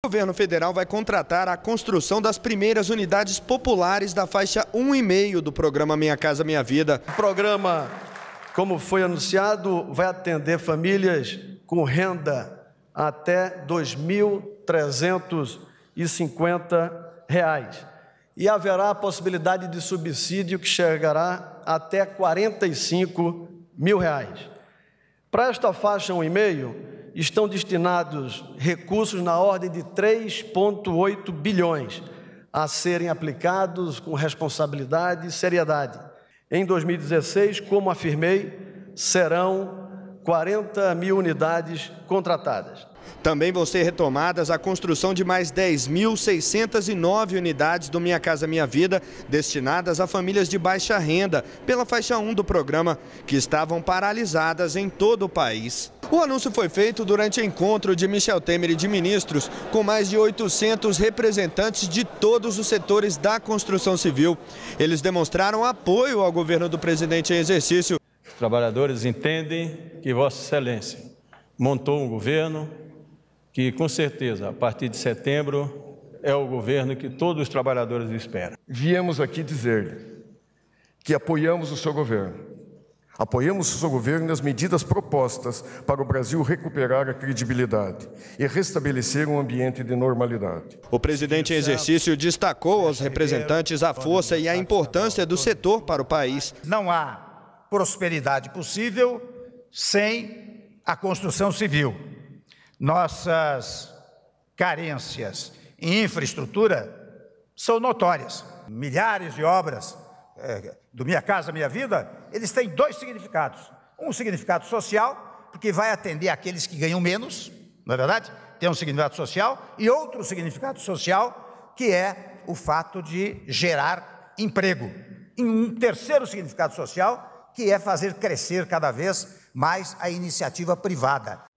O governo federal vai contratar a construção das primeiras unidades populares da faixa 1,5 do programa Minha Casa Minha Vida. O programa, como foi anunciado, vai atender famílias com renda até R$ 2.350. E haverá a possibilidade de subsídio que chegará até R$ 45 mil. Reais. Para esta faixa 1,5, estão destinados recursos na ordem de 3,8 bilhões a serem aplicados com responsabilidade e seriedade. Em 2016, como afirmei, serão 40 mil unidades contratadas. Também vão ser retomadas a construção de mais 10.609 unidades do Minha Casa Minha Vida, destinadas a famílias de baixa renda, pela faixa 1 do programa, que estavam paralisadas em todo o país. O anúncio foi feito durante encontro de Michel Temer e de ministros com mais de 800 representantes de todos os setores da construção civil. Eles demonstraram apoio ao governo do presidente em exercício. Os trabalhadores entendem que Vossa Excelência montou um governo que, com certeza, a partir de setembro, é o governo que todos os trabalhadores esperam. Viemos aqui dizer-lhe que apoiamos o seu governo Apoiamos o seu governo nas medidas propostas para o Brasil recuperar a credibilidade e restabelecer um ambiente de normalidade. O presidente em exercício destacou aos representantes a força e a importância do setor para o país. Não há prosperidade possível sem a construção civil. Nossas carências em infraestrutura são notórias. Milhares de obras é, do Minha Casa Minha Vida, eles têm dois significados. Um significado social, porque vai atender aqueles que ganham menos, não é verdade? Tem um significado social, e outro significado social, que é o fato de gerar emprego. E um terceiro significado social, que é fazer crescer cada vez mais a iniciativa privada.